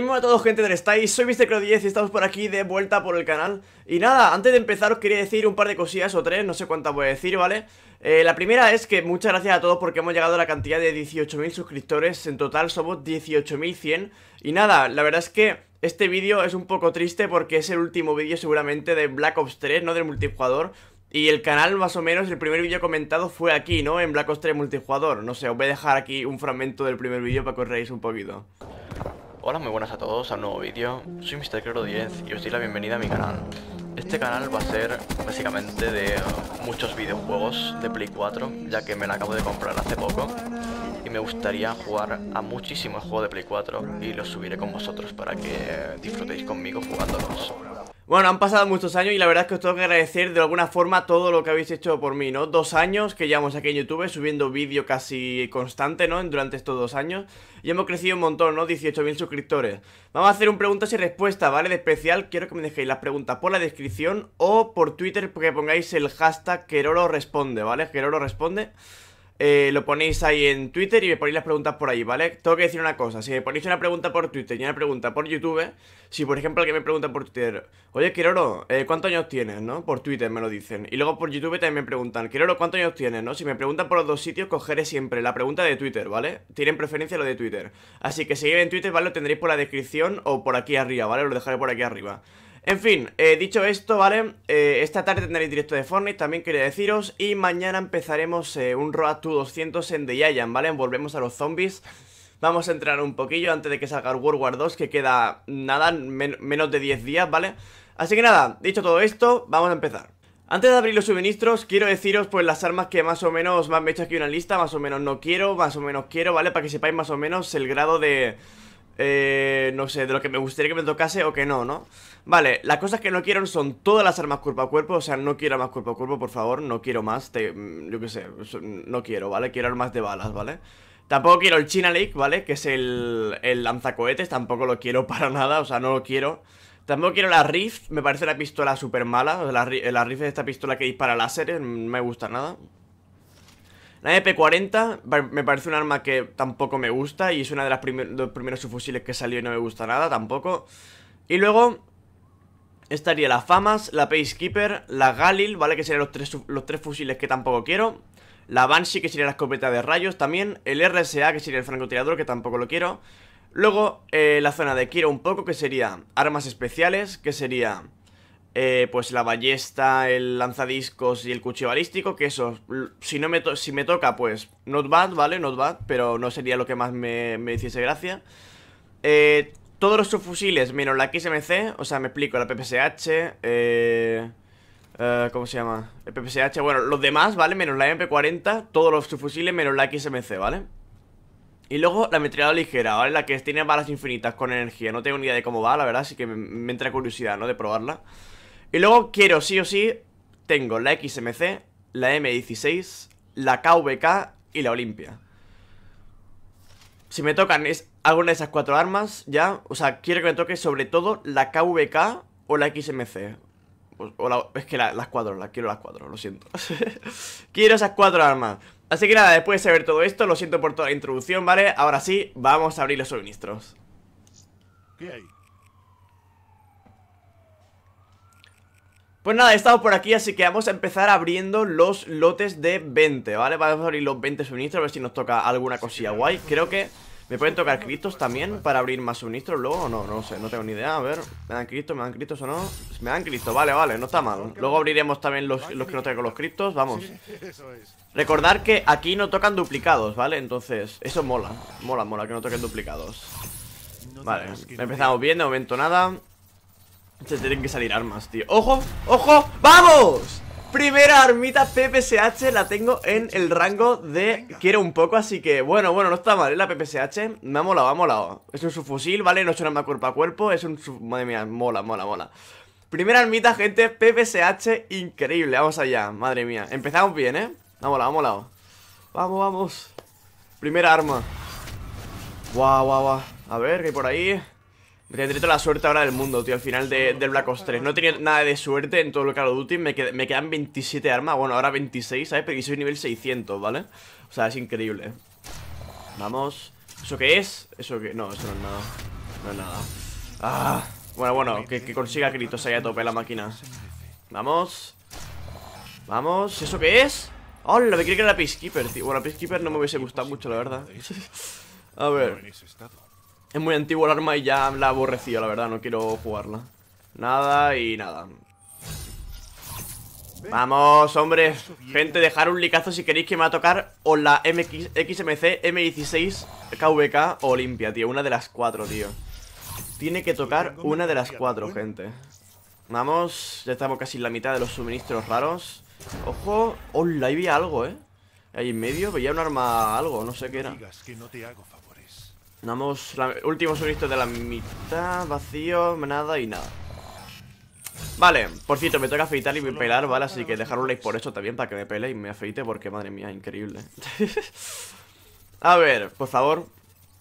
¡Hola a todos gente, ¿dónde estáis? Soy MrCro10 y estamos por aquí de vuelta por el canal Y nada, antes de empezar os quería decir un par de cosillas o tres, no sé cuántas voy a decir, ¿vale? Eh, la primera es que muchas gracias a todos porque hemos llegado a la cantidad de 18.000 suscriptores En total somos 18.100 Y nada, la verdad es que este vídeo es un poco triste porque es el último vídeo seguramente de Black Ops 3, no del multijugador y el canal, más o menos, el primer vídeo comentado fue aquí, ¿no? En Black Ops 3 multijugador. No sé, os voy a dejar aquí un fragmento del primer vídeo para que os reáis un poquito. Hola muy buenas a todos a un nuevo vídeo, soy MrClero10 y os doy la bienvenida a mi canal. Este canal va a ser básicamente de eh, muchos videojuegos de Play 4, ya que me la acabo de comprar hace poco y me gustaría jugar a muchísimos juegos de Play 4 y los subiré con vosotros para que eh, disfrutéis conmigo jugándolos. Bueno, han pasado muchos años y la verdad es que os tengo que agradecer de alguna forma todo lo que habéis hecho por mí, ¿no? Dos años que llevamos aquí en YouTube subiendo vídeo casi constante, ¿no? Durante estos dos años y hemos crecido un montón, ¿no? 18.000 suscriptores. Vamos a hacer un preguntas y respuestas, ¿vale? De especial, quiero que me dejéis las preguntas por la descripción o por Twitter porque pongáis el hashtag Queroro responde, ¿vale? Queroro responde. Eh, lo ponéis ahí en Twitter y me ponéis las preguntas por ahí, ¿vale? Tengo que decir una cosa, si me ponéis una pregunta por Twitter y una pregunta por YouTube, si por ejemplo alguien me pregunta por Twitter, oye Quiroro, eh, ¿cuántos años tienes, no? Por Twitter me lo dicen, y luego por YouTube también me preguntan, Quiroro, ¿cuántos años tienes, no? Si me preguntan por los dos sitios, cogeré siempre la pregunta de Twitter, ¿vale? Tienen preferencia lo de Twitter, así que si en Twitter, ¿vale? Lo tendréis por la descripción o por aquí arriba, ¿vale? Lo dejaré por aquí arriba en fin, eh, dicho esto, ¿vale? Eh, esta tarde tendréis directo de Fortnite, también quería deciros Y mañana empezaremos eh, un Road to 200 en The Giant, ¿vale? Volvemos a los zombies Vamos a entrar un poquillo antes de que salga World War 2 Que queda, nada, menos de 10 días, ¿vale? Así que nada, dicho todo esto, vamos a empezar antes de abrir los suministros, quiero deciros pues las armas que más o menos me han hecho aquí una lista, más o menos no quiero, más o menos quiero, ¿vale? Para que sepáis más o menos el grado de, eh, no sé, de lo que me gustaría que me tocase o que no, ¿no? Vale, las cosas que no quiero son todas las armas cuerpo a cuerpo, o sea, no quiero más cuerpo a cuerpo, por favor, no quiero más, mm, yo qué sé, no quiero, ¿vale? Quiero armas de balas, ¿vale? Tampoco quiero el China Lake, ¿vale? Que es el, lanzacohetes, tampoco lo quiero para nada, o sea, no lo quiero. Tampoco quiero la Rift, me parece la pistola súper mala, la, la Rift es esta pistola que dispara láseres, mm, no me gusta nada. La MP40 me parece un arma que tampoco me gusta y es una de las los primeros subfusiles que salió y no me gusta nada tampoco. Y luego estaría la FAMAS, la Pacekeeper, la Galil, ¿vale? Que serían los tres, los tres fusiles que tampoco quiero. La Banshee, que sería la escopeta de rayos también. El RSA, que sería el francotirador, que tampoco lo quiero. Luego, eh, la zona de Kira un poco, que sería armas especiales, que sería eh, pues la ballesta, el lanzadiscos y el cuchillo balístico, que eso, si, no me, si me toca, pues not bad, ¿vale? Not bad, pero no sería lo que más me, hiciese gracia. Eh, todos los subfusiles menos la XMC, o sea, me explico, la PPSH, eh, ¿Cómo se llama? El PPSH, bueno, los demás, ¿vale? Menos la MP40, todos los subfusiles menos la XMC, ¿vale? Y luego la metralladora, ligera, ¿vale? La que tiene balas infinitas con energía No tengo ni idea de cómo va, la verdad, así que me entra curiosidad, ¿no? De probarla y luego quiero sí o sí, tengo la XMC, la M16, la KVK y la Olimpia. Si me tocan es alguna de esas cuatro armas, ya, o sea, quiero que me toque sobre todo la KVK o la XMC. Pues, es que las cuatro, las quiero las cuatro, lo siento. quiero esas cuatro armas. Así que nada, después de saber todo esto, lo siento por toda la introducción, ¿vale? Ahora sí, vamos a abrir los suministros. ¿Qué hay? Pues nada, estamos estado por aquí, así que vamos a empezar abriendo los lotes de 20, ¿vale? Vamos a abrir los 20 suministros, a ver si nos toca alguna cosilla guay Creo que me pueden tocar criptos también para abrir más suministros luego o no, no sé, no tengo ni idea A ver, ¿me dan criptos, me dan criptos o no? Me dan criptos, vale, vale, no está mal Luego abriremos también los, que no tengo los criptos, vamos Recordar que aquí no tocan duplicados, ¿vale? Entonces, eso mola, mola, mola que no toquen duplicados Vale, empezamos bien, de momento nada se tienen que salir armas, tío ¡Ojo! ¡Ojo! ¡Vamos! Primera armita PPSH la tengo en el rango de quiero un poco, así que bueno, bueno, no está mal, ¿eh? la PPSH, me ha molado, ha molado Es un subfusil, ¿vale? No es un arma cuerpo a cuerpo, es un sub... madre mía, mola, mola, mola Primera armita, gente, PPSH, increíble, vamos allá, madre mía Empezamos bien, ¿eh? Me ha molado, Vamos, vamos Primera arma Guau, guau, guau A ver, que por ahí Tendré toda la suerte ahora del mundo, tío, al final del Black Ops 3 No tenía nada de suerte en todo lo que ha Duty me, me, quedan 27 armas, bueno, ahora 26, ¿sabes? Pero soy nivel 600, ¿vale? O sea, es increíble Vamos ¿Eso qué es? Eso que... No, eso no es nada No es nada ah, Bueno, bueno, que, que consiga gritos ahí a tope la máquina Vamos Vamos ¿Eso qué es? ¡Hola! Me creí que era la Peacekeeper, tío Bueno, Peacekeeper no me hubiese gustado mucho, la verdad A ver es muy antiguo el arma y ya la aburrecido, la verdad, no quiero jugarla Nada y nada Vamos, hombre. Gente, dejar un licazo si queréis que me va a tocar O la MX, XMC M16 KVK Olimpia, tío Una de las cuatro, tío Tiene que tocar una de las cuatro, gente Vamos, ya estamos casi en la mitad de los suministros raros Ojo, hola, ahí vi algo, eh Ahí en medio veía un arma algo, no sé qué era damos la, último suministro de la mitad, vacío, nada y nada. Vale, por cierto, me toca afeitar y me pelar, ¿vale? Así que dejar un like por esto también para que me pele y me afeite porque, madre mía, increíble. A ver, por favor,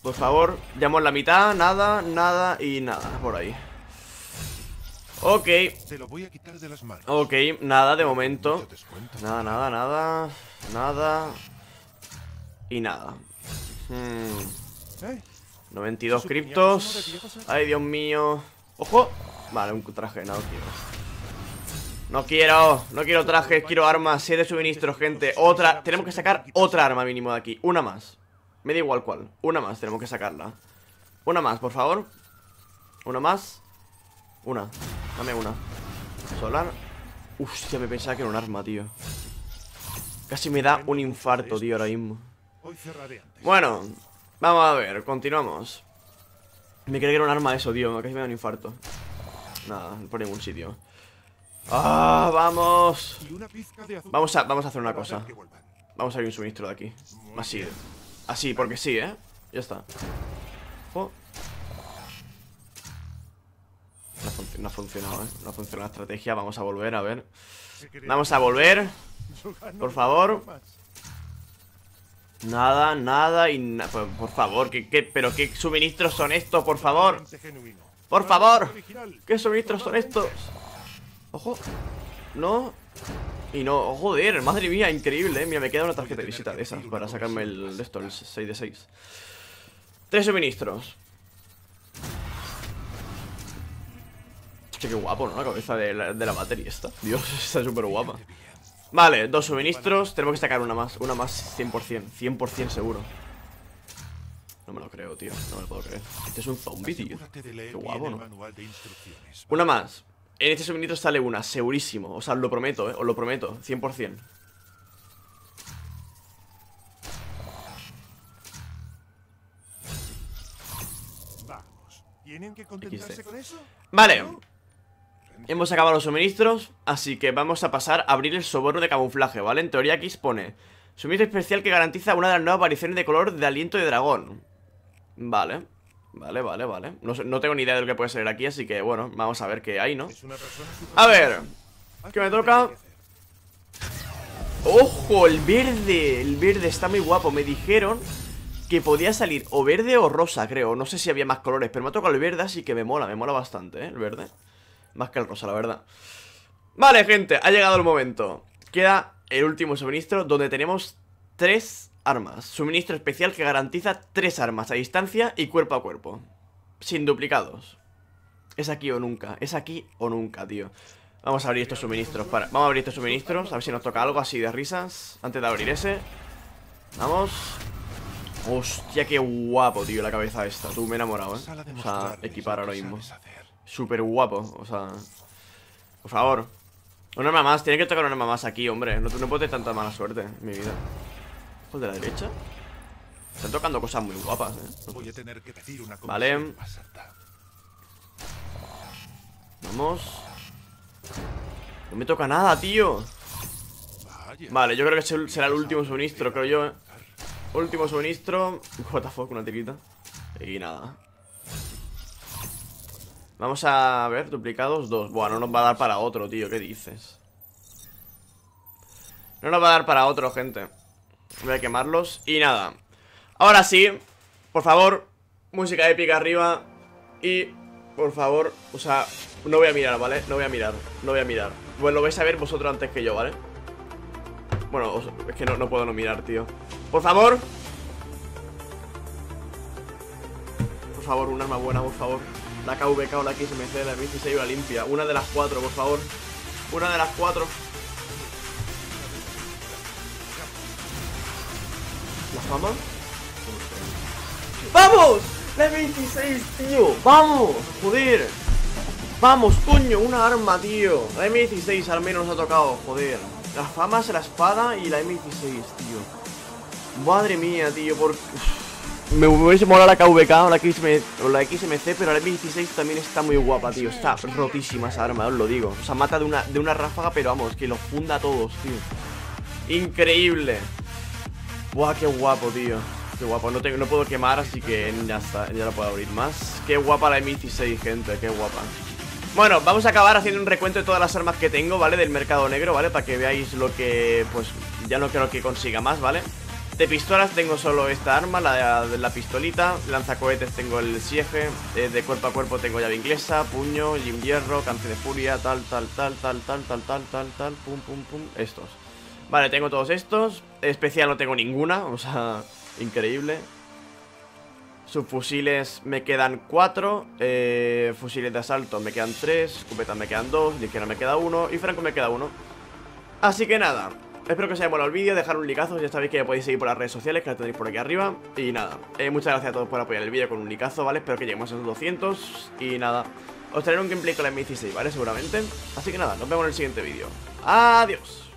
por favor, llamamos la mitad, nada, nada y nada, por ahí. Ok. Ok, nada de momento. Nada, nada, nada, nada y nada. Hmm. ¿Eh? 92 criptos. Ay, Dios mío. ¡Ojo! Vale, un traje, no quiero. No quiero, no quiero trajes, quiero armas, siete este suministros, gente. Otra, tenemos que sacar otra arma mínimo de aquí. Una más. Me da igual cuál. Una más, tenemos que sacarla. Una más, por favor. Una más. Una. Dame una. Solar. Hostia, me pensaba que era un arma, tío. Casi me da un infarto, tío, ahora mismo. Bueno, Vamos a ver, continuamos Me creía que era un arma eso, tío Casi me da un infarto Nada, por ningún sitio ¡Ah, vamos! Vamos a, vamos a hacer una cosa Vamos a abrir un suministro de aquí Así, así, porque sí, ¿eh? Ya está oh. no, no, ha funcionado, ¿eh? No ha funcionado la estrategia Vamos a volver, a ver Vamos a volver Por favor Nada, nada y nada. Por, favor, ¿qué, ¿qué, pero qué suministros son estos, por favor? ¡Por favor! ¿Qué suministros son estos? ¡Ojo! No. Y no, oh, joder, madre mía, increíble, eh. Mira, me queda una tarjeta de visita de esas para sacarme el de esto, el 6 de 6. Tres suministros. Che, qué guapo, ¿no? La cabeza de la, de la batería esta. Dios, está súper guapa. Vale, dos suministros Tenemos que sacar una más, una más 100% 100% seguro No me lo creo, tío, no me lo puedo creer Este es un zombie, tío Qué guapo, ¿no? Una más En este suministro sale una, segurísimo O sea, lo prometo, eh, os lo prometo, 100% Vamos, ¿tienen que contentarse con eso? Vale, hemos acabado los suministros, así que vamos a pasar a abrir el soborno de camuflaje, ¿vale? En teoría aquí expone Suministro especial que garantiza una de las nuevas apariciones de color de aliento de dragón Vale, vale, vale, vale No, tengo ni idea de lo que puede ser aquí, así que bueno, vamos a ver qué hay, ¿no? A ver, que me toca? ¡Ojo! El verde, el verde está muy guapo Me dijeron que podía salir o verde o rosa, creo No sé si había más colores, pero me ha tocado el verde, así que me mola, me mola bastante, ¿eh? El verde más que el rosa, la verdad Vale, gente, ha llegado el momento Queda el último suministro Donde tenemos tres armas Suministro especial que garantiza tres armas A distancia y cuerpo a cuerpo Sin duplicados Es aquí o nunca, es aquí o nunca, tío Vamos a abrir estos suministros para... Vamos a abrir estos suministros, a ver si nos toca algo así de risas Antes de abrir ese Vamos Hostia, qué guapo, tío, la cabeza esta Tú, me he enamorado, eh O sea, equipar ahora mismo súper guapo, o sea Por favor Un arma más, tiene que tocar un arma más aquí, hombre No, no puedo tener tanta mala suerte en mi vida ¿Por de la derecha? Están tocando cosas muy guapas, eh Voy a tener que una Vale Vamos No me toca nada, tío Vale, yo creo que será el último suministro, creo yo, eh. Último suministro What fuck, una tirita Y nada Vamos a ver, duplicados dos Bueno, no nos va a dar para otro, tío, ¿qué dices? No nos va a dar para otro, gente Voy a quemarlos y nada Ahora sí, por favor Música épica arriba Y, por favor, o sea No voy a mirar, ¿vale? No voy a mirar, no voy a mirar Pues lo vais a ver vosotros antes que yo, ¿vale? Bueno, es que no, no puedo no mirar, tío Por favor Por favor, un arma buena, por favor la KVK o la XMC, la 16 la limpia. Una de las cuatro, por favor. Una de las cuatro. ¿La fama? ¡Vamos! La ¡La 26, tío. ¡Vamos! ¡Joder! ¡Vamos, coño! Una arma, tío. La M16 al menos nos ha tocado, joder. Las famas, la espada y la M16, tío. Madre mía, tío, por... Me hubiese molado la KVK o la, XMC, pero la M16 también está muy guapa, tío. Está rotísima esa arma, os lo digo. O sea, mata de una, de una ráfaga, pero vamos, que lo funda a todos, tío. Increíble. Buah, qué guapo, tío. Qué guapo. No, tengo, no puedo quemar, así que ya está, ya no puedo abrir más. Qué guapa la M16, gente, qué guapa. Bueno, vamos a acabar haciendo un recuento de todas las armas que tengo, ¿vale? Del mercado negro, ¿vale? Para que veáis lo que, pues, ya no creo que consiga más, ¿vale? vale de pistolas tengo solo esta arma, la, de la pistolita. Lanzacohetes tengo el siege. Eh, de cuerpo a cuerpo tengo llave inglesa, puño, un Hierro, cáncer de furia, tal, tal, tal, tal, tal, tal, tal, tal, tal, pum, pum, pum. Estos. Vale, tengo todos estos. Especial no tengo ninguna, o sea, increíble. Subfusiles me quedan cuatro eh, Fusiles de asalto me quedan 3 Cubetas me quedan 2, ligera me queda uno Y franco me queda uno Así que nada Espero que os haya molado el vídeo, dejar un likazo, ya sabéis que podéis seguir por las redes sociales, que las tenéis por aquí arriba. Y nada, eh, muchas gracias a todos por apoyar el vídeo con un likazo, ¿vale? Espero que lleguemos a esos 200 y nada, os traeré un gameplay con la M16, ¿vale? Seguramente. Así que nada, nos vemos en el siguiente vídeo. Adiós.